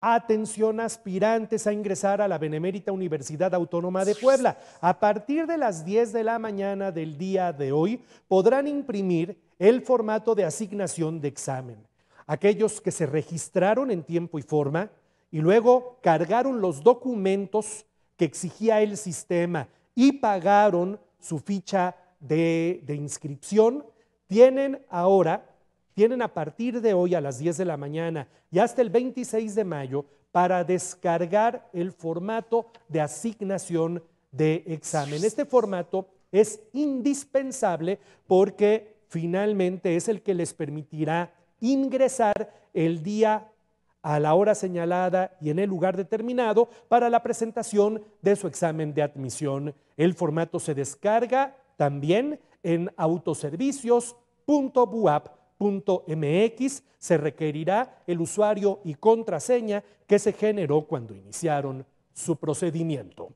Atención aspirantes a ingresar a la Benemérita Universidad Autónoma de Puebla. A partir de las 10 de la mañana del día de hoy podrán imprimir el formato de asignación de examen. Aquellos que se registraron en tiempo y forma y luego cargaron los documentos que exigía el sistema y pagaron su ficha de, de inscripción, tienen ahora tienen a partir de hoy a las 10 de la mañana y hasta el 26 de mayo para descargar el formato de asignación de examen. Este formato es indispensable porque finalmente es el que les permitirá ingresar el día a la hora señalada y en el lugar determinado para la presentación de su examen de admisión. El formato se descarga también en autoservicios.buap.com .mx se requerirá el usuario y contraseña que se generó cuando iniciaron su procedimiento.